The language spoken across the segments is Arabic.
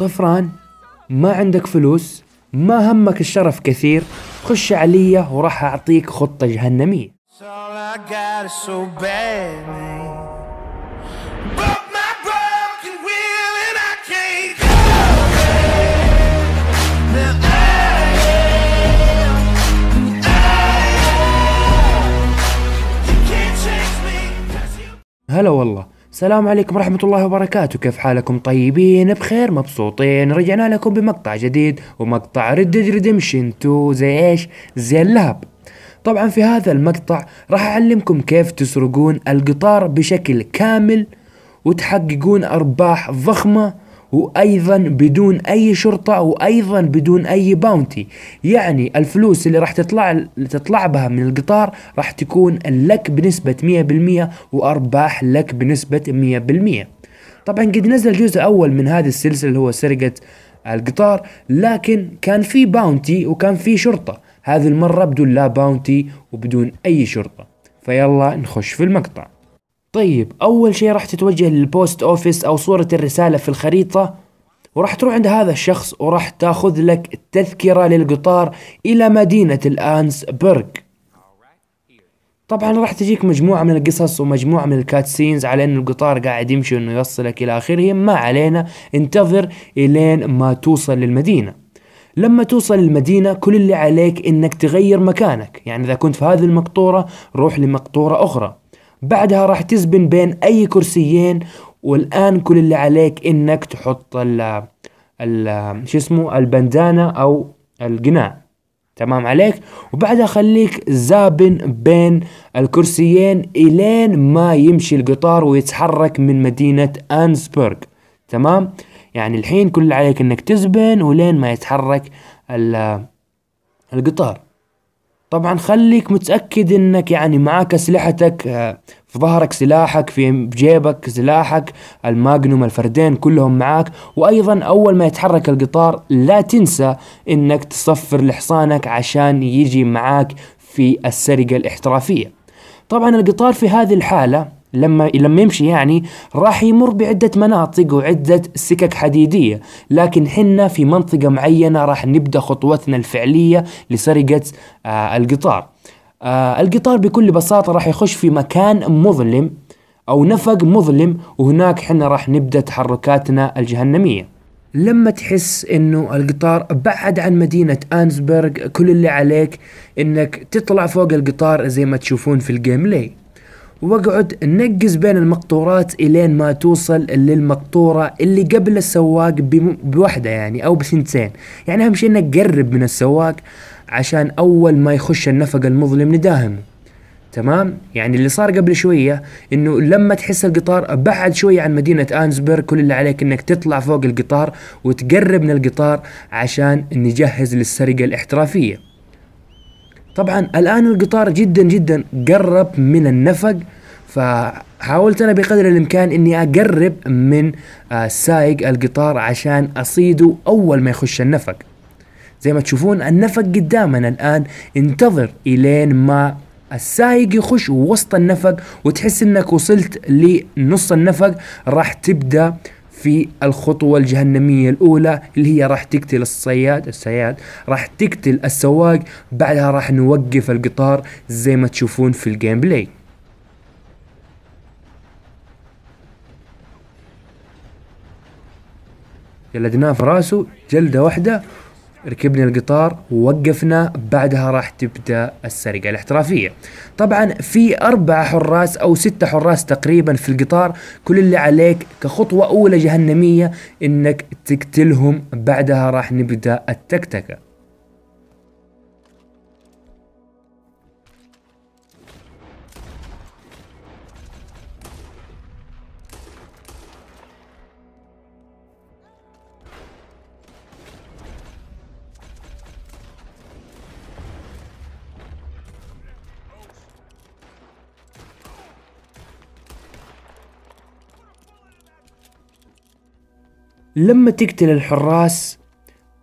طفران ما عندك فلوس ما همك الشرف كثير خش عليا وراح أعطيك خطة جهنمية هلا والله السلام عليكم ورحمة الله وبركاته كيف حالكم طيبين بخير مبسوطين رجعنا لكم بمقطع جديد ومقطع ريد ديد ريدمشن 2 زي ايش زي اللهب طبعا في هذا المقطع راح اعلمكم كيف تسرقون القطار بشكل كامل وتحققون ارباح ضخمة وايضا بدون اي شرطه وايضا بدون اي باونتي يعني الفلوس اللي راح تطلع تطلع بها من القطار راح تكون لك بنسبه 100% وارباح لك بنسبه 100% طبعا قد نزل جزء اول من هذه السلسله اللي هو سرقه القطار لكن كان في باونتي وكان في شرطه هذه المره بدون لا باونتي وبدون اي شرطه فيلا نخش في المقطع طيب أول شيء راح تتوجه للبوست أوفيس أو صورة الرسالة في الخريطة وراح تروح عند هذا الشخص وراح تاخذ لك تذكرة للقطار إلى مدينة الآنسبرغ طبعا راح تجيك مجموعة من القصص ومجموعة من الكاتسينز على ان القطار قاعد يمشي انه يوصلك الى اخره ما علينا انتظر الين ما توصل للمدينة لما توصل المدينة كل اللي عليك انك تغير مكانك يعني اذا كنت في هذه المقطورة روح لمقطورة اخرى بعدها راح تزبن بين اي كرسيين والان كل اللي عليك انك تحط ال ال شو اسمه البندانة او القناع تمام عليك وبعدها خليك زابن بين الكرسيين الين ما يمشي القطار ويتحرك من مدينة انسبرغ تمام يعني الحين كل اللي عليك انك تزبن ولين ما يتحرك القطار طبعا خليك متأكد انك يعني معاك اسلحتك آه، في ظهرك سلاحك في جيبك سلاحك الماجنوم الفردين كلهم معاك وايضا اول ما يتحرك القطار لا تنسى انك تصفر لحصانك عشان يجي معاك في السرقة الاحترافية طبعا القطار في هذه الحالة لما لما يمشي يعني راح يمر بعدة مناطق وعدة سكك حديدية لكن حنا في منطقة معينة راح نبدأ خطوتنا الفعلية لسرقة آه القطار آه القطار بكل بساطة راح يخش في مكان مظلم أو نفق مظلم وهناك حنا راح نبدأ تحركاتنا الجهنمية لما تحس انه القطار بعد عن مدينة انزبرغ كل اللي عليك انك تطلع فوق القطار زي ما تشوفون في الجيم ليه واقعد نقز بين المقطورات الين ما توصل للمقطورة اللي قبل السواق بوحدة يعني او بثنتين يعني اهم شيء انك قرب من السواق عشان اول ما يخش النفق المظلم نداهمه تمام يعني اللي صار قبل شوية انه لما تحس القطار بعد شوية عن مدينة انزبرغ كل اللي عليك انك تطلع فوق القطار وتقرب من القطار عشان نجهز للسرقة الاحترافية طبعا الآن القطار جدا جدا قرب من النفق فحاولت أنا بقدر الإمكان إني أقرب من آه، سائق القطار عشان أصيده أول ما يخش النفق زي ما تشوفون النفق قدامنا الآن انتظر إلين ما السائق يخش وسط النفق وتحس انك وصلت لنص النفق راح تبدأ في الخطوة الجهنمية الأولى اللي هي راح تقتل الصياد السياد راح تقتل السواق بعدها راح نوقف القطار زي ما تشوفون في الجيم بلاي جلدناه في راسه جلدة واحدة ركبنا القطار ووقفنا بعدها راح تبدا السرقه الاحترافيه طبعا في اربع حراس او ستة حراس تقريبا في القطار كل اللي عليك كخطوه اولى جهنميه انك تقتلهم بعدها راح نبدا التكتكه لما تقتل الحراس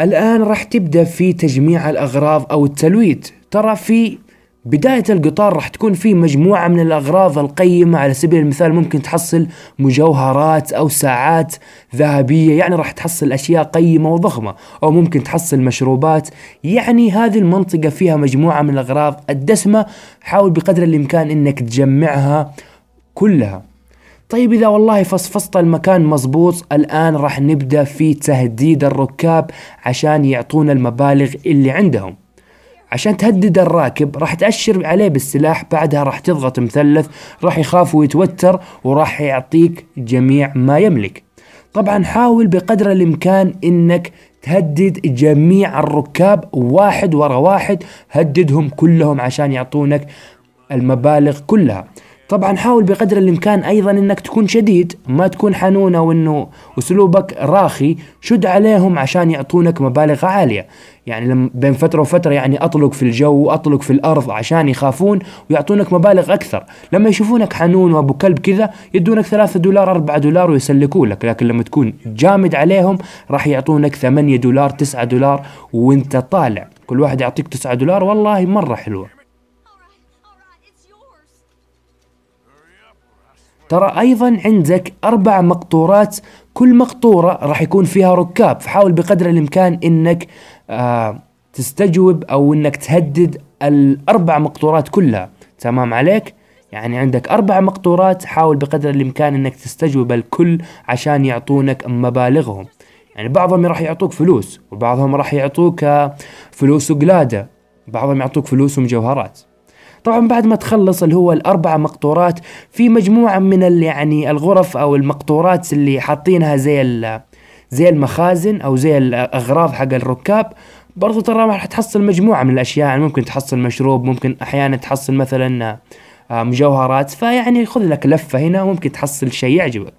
الآن راح تبدأ في تجميع الأغراض أو التلويت ترى في بداية القطار راح تكون في مجموعة من الأغراض القيمة على سبيل المثال ممكن تحصل مجوهرات أو ساعات ذهبية يعني راح تحصل أشياء قيمة وضخمة أو ممكن تحصل مشروبات يعني هذه المنطقة فيها مجموعة من الأغراض الدسمة حاول بقدر الإمكان أنك تجمعها كلها طيب إذا والله فصفصت المكان مظبوط الآن راح نبدأ في تهديد الركاب عشان يعطونا المبالغ اللي عندهم عشان تهدد الراكب راح تأشر عليه بالسلاح بعدها راح تضغط مثلث راح يخاف ويتوتر وراح يعطيك جميع ما يملك طبعا حاول بقدر الإمكان إنك تهدد جميع الركاب واحد ورا واحد هددهم كلهم عشان يعطونك المبالغ كلها طبعا حاول بقدر الامكان ايضا انك تكون شديد ما تكون حنون او انه اسلوبك راخي شد عليهم عشان يعطونك مبالغ عاليه يعني لما بين فتره وفتره يعني اطلق في الجو واطلق في الارض عشان يخافون ويعطونك مبالغ اكثر لما يشوفونك حنون وابو كلب كذا يدونك 3 دولار 4 دولار ويسلكوا لك لكن لما تكون جامد عليهم راح يعطونك 8 دولار 9 دولار وانت طالع كل واحد يعطيك 9 دولار والله مره حلوه ترى ايضا عندك اربع مقطورات كل مقطوره راح يكون فيها ركاب فحاول بقدر الامكان انك آه تستجوب او انك تهدد الاربع مقطورات كلها تمام عليك يعني عندك اربع مقطورات حاول بقدر الامكان انك تستجوب الكل عشان يعطونك مبالغهم يعني بعضهم راح يعطوك فلوس وبعضهم راح يعطوك آه، فلوس قلادة بعضهم يعطوك فلوس ومجوهرات طبعا بعد ما تخلص اللي هو الاربع مقطورات في مجموعه من يعني الغرف او المقطورات اللي حاطينها زي زي المخازن او زي الاغراض حق الركاب برضو ترى راح تحصل مجموعه من الاشياء يعني ممكن تحصل مشروب ممكن احيانا تحصل مثلا مجوهرات فيعني خذ لك لفه هنا وممكن تحصل شيء يعجبك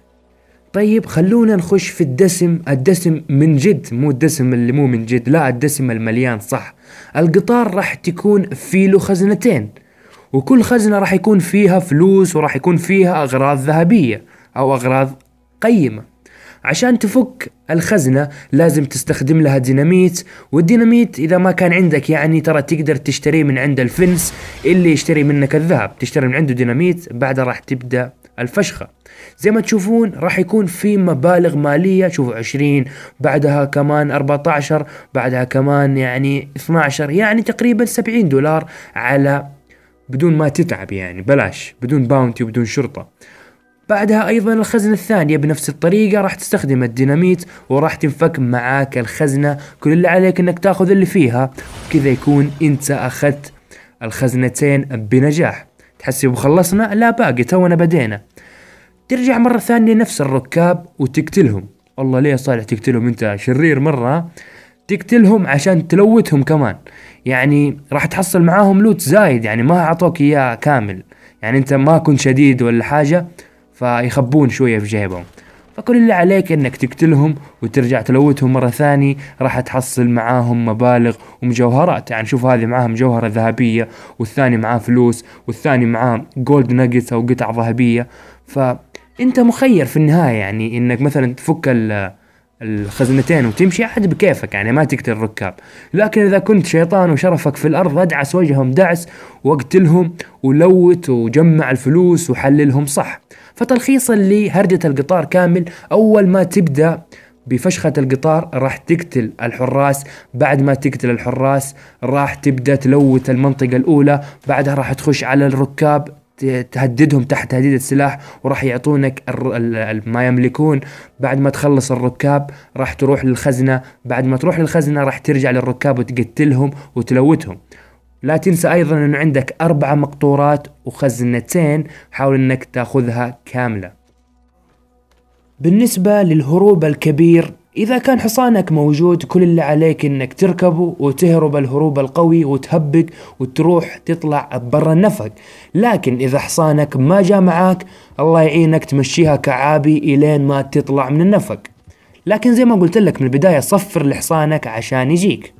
طيب خلونا نخش في الدسم الدسم من جد مو الدسم اللي مو من جد لا الدسم المليان صح القطار راح تكون في له خزنتين وكل خزنة راح يكون فيها فلوس وراح يكون فيها أغراض ذهبية أو أغراض قيمة عشان تفك الخزنة لازم تستخدم لها ديناميت والديناميت إذا ما كان عندك يعني ترى تقدر تشتريه من عند الفنس اللي يشتري منك الذهب تشتري من عنده ديناميت بعدها راح تبدأ الفشخة زي ما تشوفون راح يكون في مبالغ مالية شوفوا 20 بعدها كمان 14 بعدها كمان يعني 12 يعني تقريبا 70 دولار على بدون ما تتعب يعني بلاش بدون باونتي وبدون شرطة بعدها أيضا الخزنة الثانية بنفس الطريقة راح تستخدم الديناميت وراح تنفك معاك الخزنة كل اللي عليك أنك تاخذ اللي فيها وكذا يكون أنت أخذت الخزنتين بنجاح تحسي وخلصنا لا باقي تونا بدينا ترجع مرة ثانية نفس الركاب وتقتلهم والله ليه صالح تقتلهم أنت شرير مرة تقتلهم عشان تلوتهم كمان يعني راح تحصل معاهم لوت زايد يعني ما اعطوك اياه كامل يعني انت ما كنت شديد ولا حاجه فيخبون شويه في جيبهم فكل اللي عليك انك تقتلهم وترجع تلوتهم مره ثانيه راح تحصل معاهم مبالغ ومجوهرات يعني شوف هذه معاه مجوهره ذهبيه والثاني معاه فلوس والثاني معاه جولد ناجتس او قطع ذهبيه فانت مخير في النهايه يعني انك مثلا تفك الخزنتين وتمشي عاد بكيفك يعني ما تقتل الركاب لكن إذا كنت شيطان وشرفك في الأرض ادعس وجههم دعس واقتلهم ولوت وجمع الفلوس وحللهم صح فتلخيصا لهرجة القطار كامل أول ما تبدأ بفشخة القطار راح تقتل الحراس بعد ما تقتل الحراس راح تبدأ تلوت المنطقة الأولى بعدها راح تخش على الركاب تهددهم تحت تهديد السلاح وراح يعطونك ما يملكون بعد ما تخلص الركاب راح تروح للخزنة بعد ما تروح للخزنة راح ترجع للركاب وتقتلهم وتلوتهم لا تنسى أيضا أنه عندك أربعة مقطورات وخزنتين حاول أنك تأخذها كاملة بالنسبة للهروب الكبير إذا كان حصانك موجود كل اللي عليك إنك تركبه وتهرب الهروب القوي وتهبق وتروح تطلع برا النفق لكن إذا حصانك ما جاء معاك الله يعينك تمشيها كعابي إلين ما تطلع من النفق لكن زي ما قلت لك من البداية صفر لحصانك عشان يجيك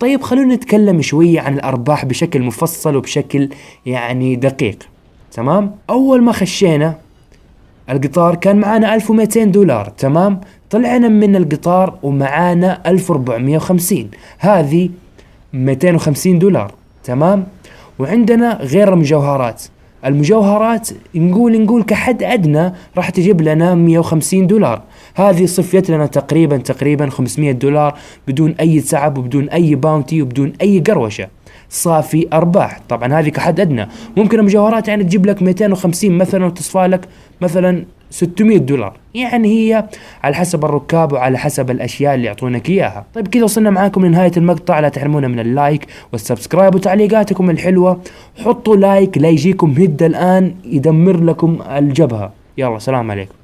طيب خلونا نتكلم شوية عن الأرباح بشكل مفصل وبشكل يعني دقيق تمام أول ما خشينا القطار كان معانا 1200 دولار تمام طلعنا من القطار ومعانا 1450 هذه 250 دولار تمام وعندنا غير المجوهرات المجوهرات نقول نقول كحد ادنى راح تجيب لنا 150 دولار هذه صفيت لنا تقريبا تقريبا 500 دولار بدون اي تعب وبدون اي باونتي وبدون اي قروشه صافي ارباح طبعا هذه كحد ادنى ممكن المجوهرات يعني تجيب لك 250 مثلا وتصفى لك مثلا 600 دولار يعني هي على حسب الركاب وعلى حسب الاشياء اللي يعطونك اياها طيب كذا وصلنا معاكم لنهايه المقطع لا تحرمونا من اللايك والسبسكرايب وتعليقاتكم الحلوه حطوا لايك لا يجيكم هده الان يدمر لكم الجبهه يلا سلام عليكم